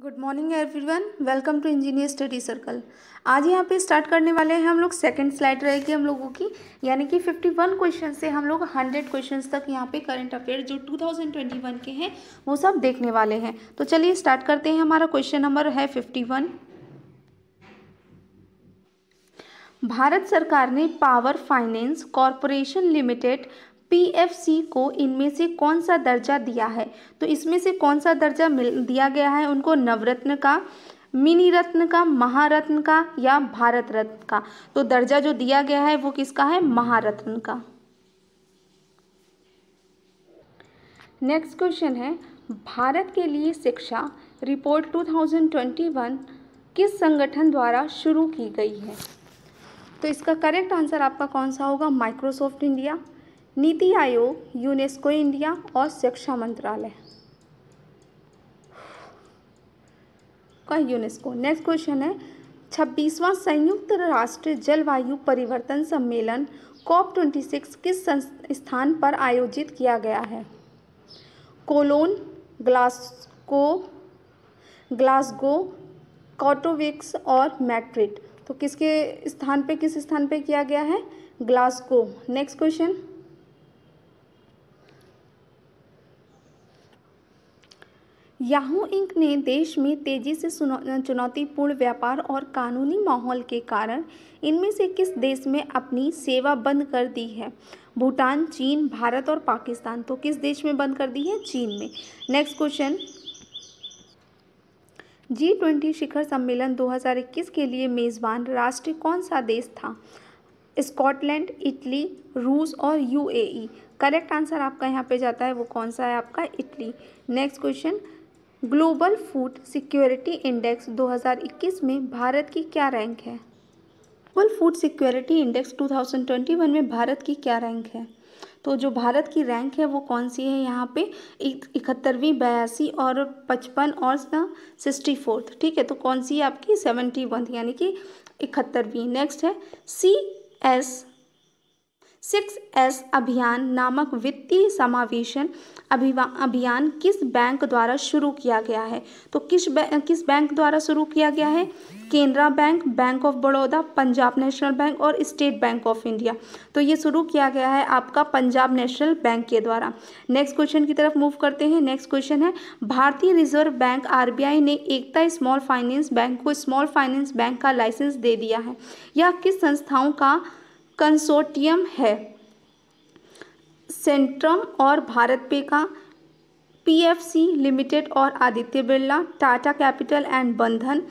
good morning everyone welcome to engineer study circle आज यहाँ पे स्टार्ट करने वाले हैं हम लोग सेकंड स्लाइड रहेगी हम लोगों की यानी कि 51 क्वेश्चन से हम लोग 100 क्वेश्चंस तक यहाँ पे करंट अफेयर जो 2021 के हैं वो सब देखने वाले हैं तो चलिए स्टार्ट करते हैं हमारा क्वेश्चन नंबर है 51 भारत सरकार ने power finance corporation limited PFC को इनमें से कौन सा दर्जा दिया है तो इसमें से कौन सा दर्जा मिल दिया गया है उनको नवरत्न का मिनी रत्न का महारत्न का या भारत रत्न का तो दर्जा जो दिया गया है वो किसका है महारत्न का नेक्स्ट क्वेश्चन है भारत के लिए शिक्षा रिपोर्ट 2021 किस संगठन द्वारा शुरू की गई है तो इसका करेक्ट आंसर आपका कौन सा होगा माइक्रोसॉफ्ट इंडिया नीति आयोग यूनेस्को इंडिया और शिक्षा मंत्रालय का यूनेस्को नेक्स्ट क्वेश्चन है छब्बीसवां संयुक्त राष्ट्र जलवायु परिवर्तन सम्मेलन कॉप ट्वेंटी सिक्स किस स्थान पर आयोजित किया गया है कोलोन ग्लास्को ग्लासगो कॉटोविक्स और मैट्रिड तो किसके स्थान पे किस स्थान पे किया गया है Glasgow next question Yahoo Inc ने देश में तेजी से चुनौतीपूर्ण व्यापार और कानूनी माहौल के कारण इनमें से किस देश में अपनी सेवा बंद कर दी है भूटान चीन भारत और पाकिस्तान तो किस देश में बंद कर दी है चीन में नेक्स्ट क्वेश्चन जी ट्वेंटी शिखर सम्मेलन 2021 के लिए मेज़बान राष्ट्र कौन सा देश था स्कॉटलैंड इटली रूस और यूएई करेक्ट आंसर आपका यहाँ पे जाता है वो कौन सा है आपका Italy next question global food security index 2021 में भारत की क्या रैंक है ग्लोबल फूड सिक्योरिटी इंडेक्स 2021 में भारत की क्या रैंक है तो जो भारत की रैंक है वो कौन सी है यहाँ पे इकहत्तरवीं बयासी और पचपन और सिक्सटी फोर्थ ठीक है तो कौन सी है आपकी सेवेंटी वन यानी कि इकहत्तरवीं नेक्स्ट है सी एस सिक्स एस अभियान नामक वित्तीय समावेशन अभियान किस बैंक द्वारा शुरू किया गया है तो किस बै, किस बैंक द्वारा शुरू किया गया है Canara bank bank of Baroda Punjab national bank और स्टेट बैंक ऑफ इंडिया तो ये शुरू किया गया है आपका पंजाब नेशनल बैंक के द्वारा नेक्स्ट क्वेश्चन की तरफ मूव करते हैं नेक्स्ट क्वेश्चन है भारतीय रिजर्व बैंक आर ने एकता स्मॉल फाइनेंस बैंक को स्मॉल फाइनेंस बैंक का लाइसेंस दे दिया है यह किस संस्थाओं का कंसोर्टियम है सेंट्रम और भारत पे का पीएफसी लिमिटेड और Aditya Birla Tata capital and Bandhan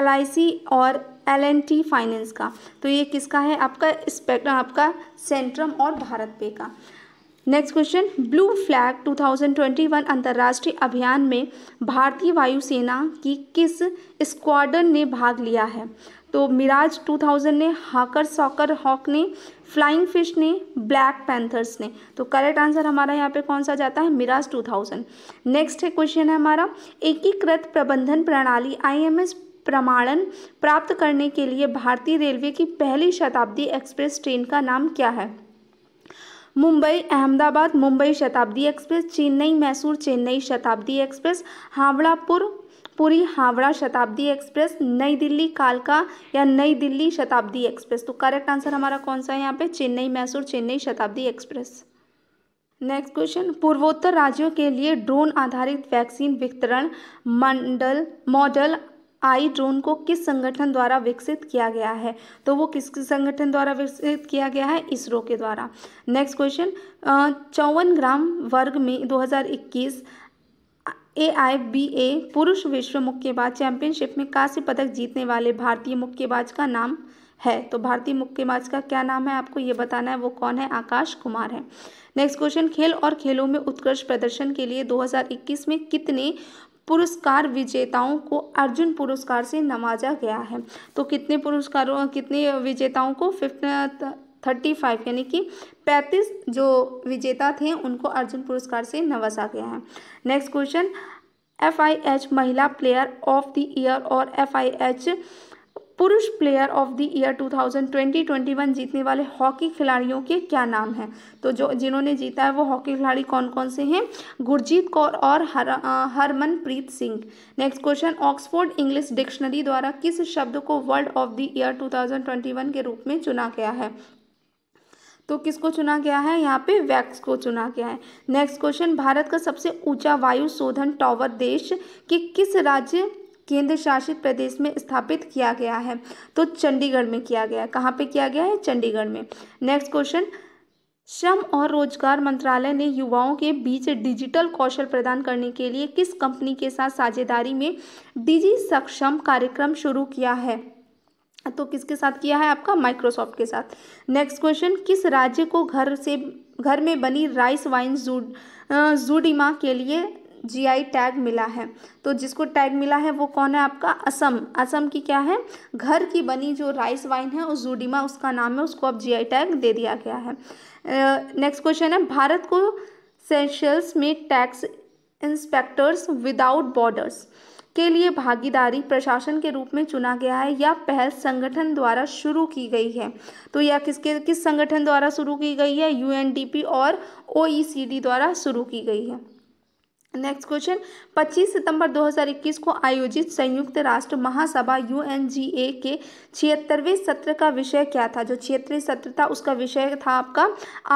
L और एल टी फाइनेंस का तो ये किसका है आपका स्पेक्ट आपका सेंट्रम और भारत पे का नेक्स्ट क्वेश्चन ब्लू फ्लैग 2021 अंतर्राष्ट्रीय अभियान में भारतीय वायुसेना की किस स्क्वाडन ने भाग लिया है तो मिराज 2000 ने हाकर सॉकर हॉक ने फ्लाइंग फिश ने ब्लैक पैंथर्स ने तो करेक्ट आंसर हमारा यहाँ पे कौन सा जाता है मिराज 2000 नेक्स्ट है क्वेश्चन है हमारा एकीकृत प्रबंधन प्रणाली आईएमएस प्रमाणन प्राप्त करने के लिए भारतीय रेलवे की पहली शताब्दी एक्सप्रेस ट्रेन का नाम क्या है मुंबई अहमदाबाद मुंबई शताब्दी एक्सप्रेस चेन्नई मैसूर चेन्नई शताब्दी एक्सप्रेस हावड़ापुर पुरी हावड़ा शताब्दी एक्सप्रेस नई दिल्ली कालका या नई दिल्ली शताब्दी एक्सप्रेस तो करेक्ट आंसर हमारा कौन सा है यहाँ पे चेन्नई मैसूर चेन्नई शताब्दी एक्सप्रेस नेक्स्ट क्वेश्चन पूर्वोत्तर राज्यों के लिए ड्रोन आधारित वैक्सीन वितरण मंडल मॉडल आई ड्रोन को किस संगठन द्वारा विकसित किया गया है तो वो किस संगठन द्वारा विकसित किया गया है इसरो के द्वारा नेक्स्ट क्वेश्चन चौवन ग्राम वर्ग में 2021 ए आई बी ए पुरुष विश्व मुक्केबाज चैंपियनशिप में कांस्य पदक जीतने वाले भारतीय मुक्केबाज का नाम है तो भारतीय मुक्केबाज का क्या नाम है आपको ये बताना है वो कौन है आकाश कुमार है नेक्स्ट क्वेश्चन खेल और खेलों में उत्कृष्ट प्रदर्शन के लिए 2021 में कितने पुरस्कार विजेताओं को अर्जुन पुरस्कार से नवाजा गया है तो कितने पुरस्कारों कितने विजेताओं को फिफ्थ थर्टी फाइव यानी कि पैंतीस जो विजेता थे उनको अर्जुन पुरस्कार से नवाजा गया है next question F I H महिला प्लेयर ऑफ द ईयर और एफ आई एच पुरुष प्लेयर ऑफ द ईयर 2020-21 जीतने वाले हॉकी खिलाड़ियों के क्या नाम हैं तो जो जिन्होंने जीता है वो हॉकी खिलाड़ी कौन कौन से हैं गुरजीत कौर और हर Harmanpreet Singh next question Oxford English dictionary द्वारा किस शब्द को वर्ल्ड ऑफ द ईयर 2021 के रूप में चुना गया है तो किसको चुना गया है यहाँ पे वैक्स को चुना गया है नेक्स्ट क्वेश्चन भारत का सबसे ऊंचा वायु शोधन टॉवर देश के किस राज्य केंद्र शासित प्रदेश में स्थापित किया गया है तो चंडीगढ़ में किया गया है कहाँ पे किया गया है चंडीगढ़ में नेक्स्ट क्वेश्चन श्रम और रोजगार मंत्रालय ने युवाओं के बीच डिजिटल कौशल प्रदान करने के लिए किस कंपनी के साथ साझेदारी में डिजी सक्षम कार्यक्रम शुरू किया है तो किसके साथ किया है आपका माइक्रोसॉफ्ट के साथ नेक्स्ट क्वेश्चन किस राज्य को घर से घर में बनी राइस वाइन जूड जूडिमा के लिए जीआई टैग मिला है तो जिसको टैग मिला है वो कौन है आपका असम असम की क्या है घर की बनी जो राइस वाइन है उस जूडिमा उसका नाम है उसको अब जीआई टैग दे दिया गया है नेक्स्ट क्वेश्चन है भारत को सेशल्स में टैक्स इंस्पेक्टर्स विदाउट बॉर्डर्स के लिए भागीदारी प्रशासन के रूप में चुना गया है यह पहल संगठन द्वारा शुरू की गई है तो यह किसके किस संगठन द्वारा शुरू की गई है यूएनडीपी और ओईसीडी e द्वारा शुरू की गई है नेक्स्ट क्वेश्चन 25 सितंबर 2021 को आयोजित संयुक्त राष्ट्र महासभा यू के छिहत्तरवें सत्र का विषय क्या था जो छिहत्तरवें सत्र था उसका विषय था आपका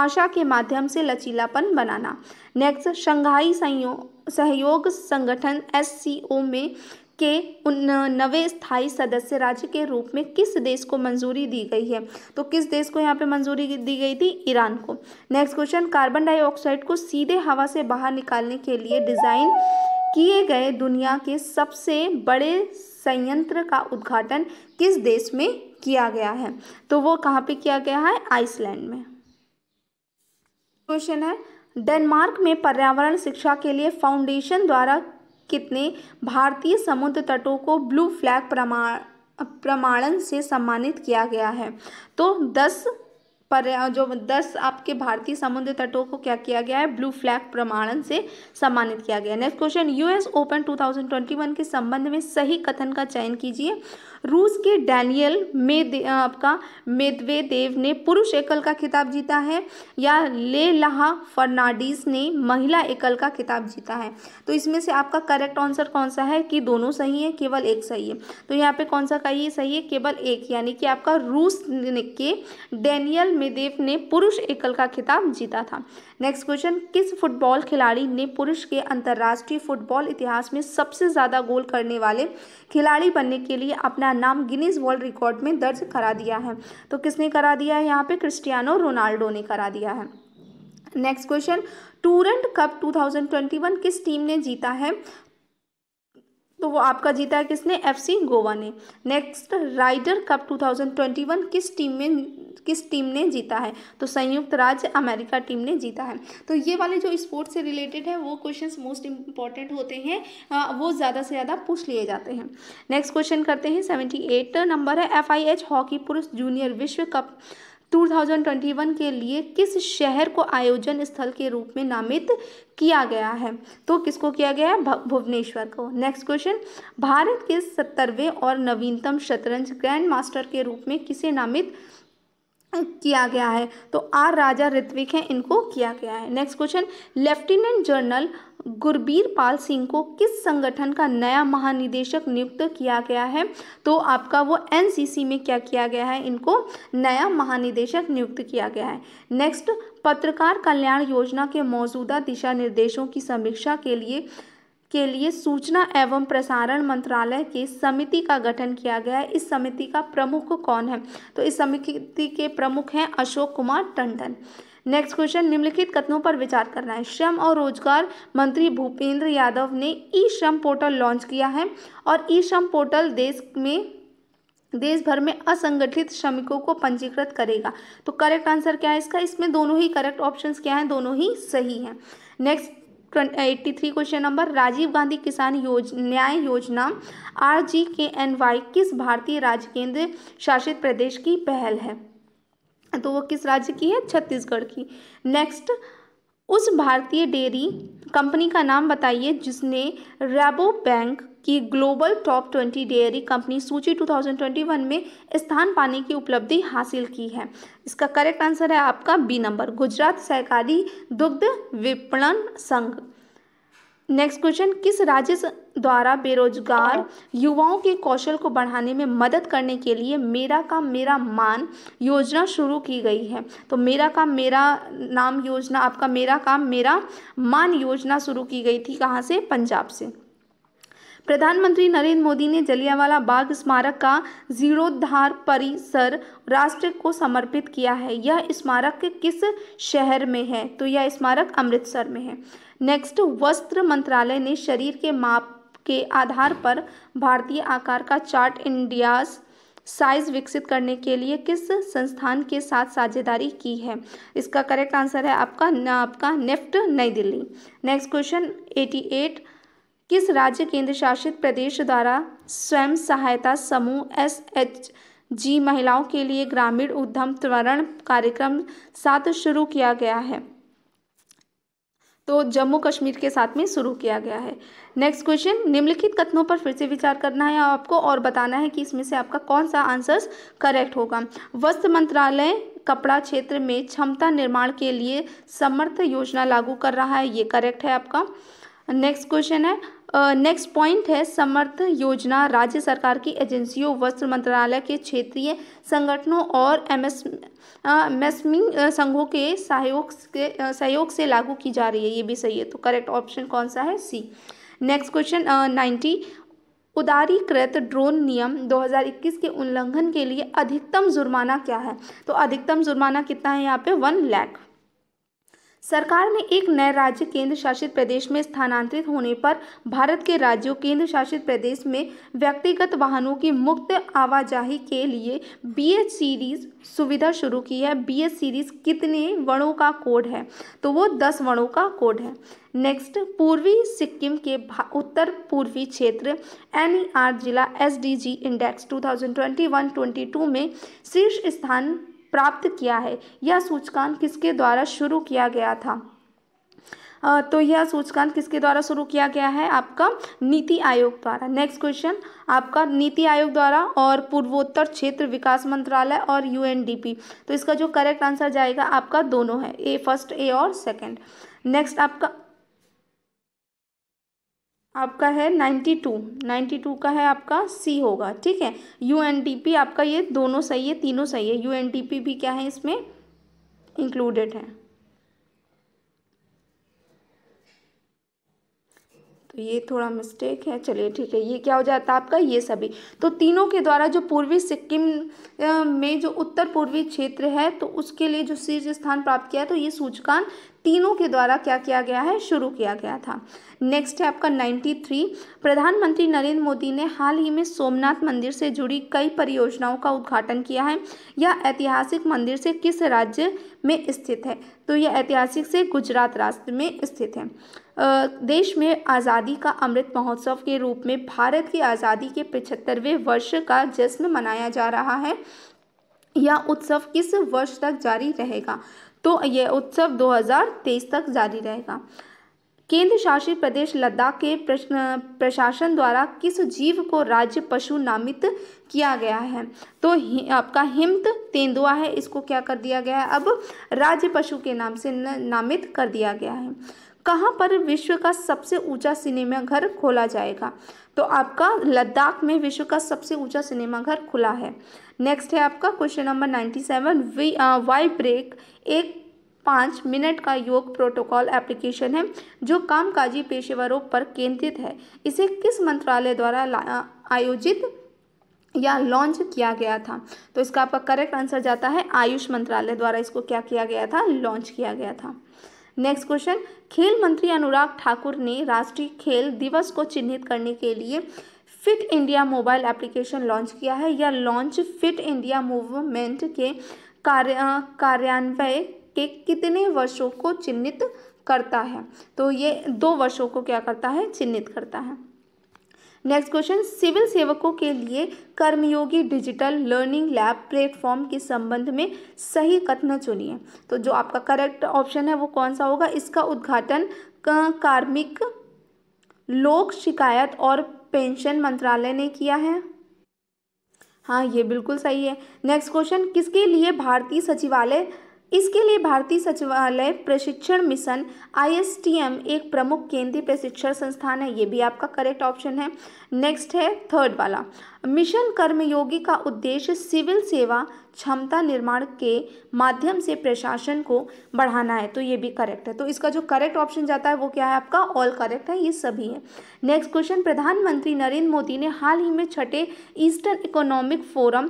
आशा के माध्यम से लचीलापन बनाना नेक्स्ट शंघाई संयोग सहयोग संगठन एस में के उन नवे स्थायी सदस्य राज्य के रूप में किस देश को मंजूरी दी गई है तो किस देश को यहाँ पे मंजूरी दी गई थी ईरान को नेक्स्ट क्वेश्चन कार्बन डाइऑक्साइड को सीधे हवा से बाहर निकालने के लिए डिज़ाइन किए गए दुनिया के सबसे बड़े संयंत्र का उद्घाटन किस देश में किया गया है तो वो कहाँ पे किया गया है आइसलैंड में क्वेश्चन है डेनमार्क में पर्यावरण शिक्षा के लिए फाउंडेशन द्वारा कितने भारतीय समुद्र तटों को ब्लू फ्लैग प्रमाण प्रमाणन से सम्मानित किया गया है तो दस पर जो दस आपके भारतीय समुद्र तटों को क्या किया गया है ब्लू फ्लैग प्रमाणन से सम्मानित किया गया नेक्स्ट क्वेश्चन यूएस ओपन 2021 के संबंध में सही कथन का चयन कीजिए रूस के डैनियल मेद आपका मेदवेदेव ने पुरुष एकल का खिताब जीता है या ले लहा फर्नाडीज ने महिला एकल का खिताब जीता है तो इसमें से आपका करेक्ट आंसर कौन सा है कि दोनों सही है केवल एक सही है तो यहाँ पे कौन सा कही सही है केवल एक यानी कि आपका रूस के डैनियल मेदेव ने पुरुष एकल का खिताब जीता था नेक्स्ट क्वेश्चन किस फुटबॉल खिलाड़ी ने पुरुष के अंतर्राष्ट्रीय फुटबॉल इतिहास में सबसे ज़्यादा गोल करने वाले खिलाड़ी बनने के लिए अपना नाम गिनीज वर्ल्ड रिकॉर्ड में दर्ज करा दिया है तो किसने करा दिया है यहाँ पे क्रिस्टियानो रोनाल्डो ने करा दिया है नेक्स्ट क्वेश्चन टूरेंट कप 2021 किस टीम ने जीता है तो वो आपका जीता है किसने एफसी गोवा ने नेक्स्ट राइडर कप 2021 किस टीम में किस टीम ने जीता है तो संयुक्त राज्य अमेरिका टीम ने जीता है तो ये वाले जो स्पोर्ट्स से रिलेटेड है वो क्वेश्चन मोस्ट इंपॉर्टेंट होते हैं वो ज़्यादा से ज़्यादा पूछ लिए जाते हैं नेक्स्ट क्वेश्चन करते हैं सेवेंटी एट नंबर है एफ हॉकी पुरुष जूनियर विश्व कप 2021 के लिए किस शहर को आयोजन स्थल के रूप में नामित किया गया है तो किसको किया गया है भुवनेश्वर को नेक्स्ट क्वेश्चन भारत के सत्तरवें और नवीनतम शतरंज ग्रैंड मास्टर के रूप में किसे नामित किया गया है तो आर राजा ऋत्विक हैं इनको किया गया है next question lieutenant general Gurbir Pal Singh को किस संगठन का नया महानिदेशक नियुक्त किया गया है तो आपका वो एनसीसी में क्या किया गया है इनको नया महानिदेशक नियुक्त किया गया है नेक्स्ट पत्रकार कल्याण योजना के मौजूदा दिशा निर्देशों की समीक्षा के लिए के लिए सूचना एवं प्रसारण मंत्रालय की समिति का गठन किया गया है इस समिति का प्रमुख कौन है तो इस समिति के प्रमुख हैं अशोक कुमार टंडन नेक्स्ट क्वेश्चन निम्नलिखित कथनों पर विचार करना है श्रम और रोजगार मंत्री भूपेंद्र यादव ने ई श्रम पोर्टल लॉन्च किया है और ई श्रम पोर्टल देश में देश भर में असंगठित श्रमिकों को पंजीकृत करेगा तो करेक्ट आंसर क्या है इसका इसमें दोनों ही करेक्ट ऑप्शंस क्या हैं दोनों ही सही हैं next eighty three question number Rajiv Gandhi किसान योज न्याय योजना आर जी के एन वाई किस भारतीय राज्य केंद्र शासित प्रदेश की पहल है तो वो किस राज्य की है छत्तीसगढ़ की नेक्स्ट उस भारतीय डेयरी कंपनी का नाम बताइए जिसने रेबो बैंक की global top twenty dairy company सूची 2021 में स्थान पाने की उपलब्धि हासिल की है इसका करेक्ट आंसर है आपका बी नंबर गुजरात सहकारी दुग्ध विपणन संघ नेक्स्ट क्वेश्चन किस राज्य द्वारा बेरोजगार युवाओं के कौशल को बढ़ाने में मदद करने के लिए मेरा काम मेरा मान योजना शुरू की गई है तो मेरा काम मेरा नाम योजना आपका मेरा काम मेरा मान योजना शुरू की गई थी कहाँ से पंजाब से प्रधानमंत्री नरेंद्र मोदी ने जलियावाला बाग स्मारक का जीर्णोद्धार परिसर राष्ट्र को समर्पित किया है यह स्मारक किस शहर में है तो यह स्मारक अमृतसर में है नेक्स्ट वस्त्र मंत्रालय ने शरीर के माप के आधार पर भारतीय आकार का चार्ट इंडियाज़ साइज विकसित करने के लिए किस संस्थान के साथ साझेदारी की है इसका करेक्ट आंसर है आपका न आपका नेफ्ट नई Delhi next question eighty eight किस राज्य केंद्र शासित प्रदेश द्वारा स्वयं सहायता समूह एस एच जी महिलाओं के लिए ग्रामीण उद्यम त्वरण कार्यक्रम साथ शुरू किया गया है तो जम्मू कश्मीर के साथ में शुरू किया गया है नेक्स्ट क्वेश्चन निम्नलिखित कथनों पर फिर से विचार करना है आपको और बताना है कि इसमें से आपका कौन सा आंसर्स करेक्ट होगा वस्त्र मंत्रालय कपड़ा क्षेत्र में क्षमता निर्माण के लिए समर्थ योजना लागू कर रहा है ये करेक्ट है आपका नेक्स्ट क्वेश्चन है नेक्स्ट पॉइंट है समर्थ योजना राज्य सरकार की एजेंसियों वस्त्र मंत्रालय के क्षेत्रीय संगठनों और एमएस एमएसमिंग संघों के सहयोग के सहयोग से लागू की जा रही है ये भी सही है तो करेक्ट ऑप्शन कौन सा है सी नेक्स्ट क्वेश्चन नाइन्टी उदारीकृत ड्रोन नियम 2021 के उल्लंघन के लिए अधिकतम जुर्माना क्या है तो अधिकतम जुर्माना कितना है यहाँ पे वन लैख सरकार ने एक नए राज्य केंद्र शासित प्रदेश में स्थानांतरित होने पर भारत के राज्यों केंद्र शासित प्रदेश में व्यक्तिगत वाहनों की मुक्त आवाजाही के लिए बी एस सीरीज सुविधा शुरू की है बी एस सीरीज कितने वर्णों का कोड है तो वो दस वर्णों का कोड है नेक्स्ट पूर्वी सिक्किम के उत्तर पूर्वी क्षेत्र एन e जिला एस इंडेक्स टू थाउजेंड में शीर्ष स्थान प्राप्त किया है यह सूचकांक किसके द्वारा शुरू किया गया था तो यह सूचकांक किसके द्वारा शुरू किया गया है आपका नीति आयोग द्वारा नेक्स्ट क्वेश्चन आपका नीति आयोग द्वारा और पूर्वोत्तर क्षेत्र विकास मंत्रालय और यूएनडीपी तो इसका जो करेक्ट आंसर जाएगा आपका दोनों है ए फर्स्ट ए और सेकंड नेक्स्ट आपका आपका है नाइन्टी टू नाइन्टी टू का है आपका सी होगा ठीक है यू एन टी पी आपका ये दोनों सही है तीनों सही है यू एन टी पी भी क्या है इसमें इंक्लूडेड है तो ये थोड़ा मिस्टेक है चलिए ठीक है ये क्या हो जाता है आपका ये सभी तो तीनों के द्वारा जो पूर्वी सिक्किम में जो उत्तर पूर्वी क्षेत्र है तो उसके लिए जो शीर्ष स्थान प्राप्त किया है तो ये सूचकांक तीनों के द्वारा क्या किया गया है शुरू किया गया था नेक्स्ट है आपका 93 प्रधानमंत्री नरेंद्र मोदी ने हाल ही में सोमनाथ मंदिर से जुड़ी कई परियोजनाओं का उद्घाटन किया है यह ऐतिहासिक मंदिर से किस राज्य में स्थित है तो यह ऐतिहासिक से गुजरात राष्ट्र में स्थित है देश में आज़ादी का अमृत महोत्सव के रूप में भारत की आज़ादी के पिछहत्तरवें वर्ष का जश्न मनाया जा रहा है यह उत्सव किस वर्ष तक जारी रहेगा तो यह उत्सव 2023 तक जारी रहेगा केंद्र शासित प्रदेश लद्दाख के प्रशासन द्वारा किस जीव को राज्य पशु नामित किया गया है तो हि, आपका हिमत तेंदुआ है इसको क्या कर दिया गया है अब राज्य पशु के नाम से न, नामित कर दिया गया है कहाँ पर विश्व का सबसे ऊंचा सिनेमा घर खोला जाएगा तो आपका लद्दाख में विश्व का सबसे ऊंचा सिनेमा घर खुला है नेक्स्ट है आपका question number ninety seven V Y break एक पाँच मिनट का योग प्रोटोकॉल एप्लीकेशन है जो कामकाजी पेशेवरों पर केंद्रित है इसे किस मंत्रालय द्वारा uh, आयोजित या लॉन्च किया गया था तो इसका आपका करेक्ट आंसर जाता है आयुष मंत्रालय द्वारा इसको क्या किया गया था लॉन्च किया गया था नेक्स्ट क्वेश्चन खेल मंत्री अनुराग ठाकुर ने राष्ट्रीय खेल दिवस को चिन्हित करने के लिए fit India mobile application launch किया है यह लॉन्च फिट इंडिया मूवमेंट के कार्य कार्यान्वय के कितने वर्षों को चिन्हित करता है तो ये दो वर्षों को क्या करता है चिन्हित करता है नेक्स्ट क्वेश्चन सिविल सेवकों के लिए Karmayogi digital learning lab platform के संबंध में सही कथन चुनिए तो जो आपका करेक्ट ऑप्शन है वो कौन सा होगा इसका उद्घाटन कार्मिक लोक शिकायत और पेंशन मंत्रालय ने किया है हाँ ये बिल्कुल सही है नेक्स्ट क्वेश्चन किसके लिए भारतीय सचिवालय इसके लिए भारतीय सचिवालय प्रशिक्षण मिशन आईएसटीएम एक प्रमुख केंद्रीय प्रशिक्षण संस्थान है ये भी आपका करेक्ट ऑप्शन है नेक्स्ट है थर्ड वाला मिशन कर्मयोगी का उद्देश्य सिविल सेवा क्षमता निर्माण के माध्यम से प्रशासन को बढ़ाना है तो ये भी करेक्ट है तो इसका जो करेक्ट ऑप्शन जाता है वो क्या है आपका ऑल करेक्ट है ये सभी है नेक्स्ट क्वेश्चन प्रधानमंत्री नरेंद्र मोदी ने हाल ही में छठे eastern economic forum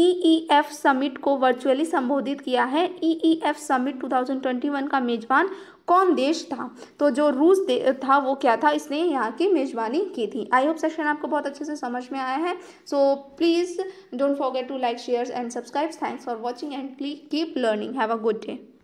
EEF e summit e को वर्चुअली संबोधित किया है ईईएफ समिट 2021 का मेजबान कौन देश था तो जो रूस था वो क्या था इसने यहाँ की मेज़बानी की थी आई होप सेशन आपको बहुत अच्छे से समझ में आया है so please don't forget to like share and subscribe thanks for watching and keep learning have a good day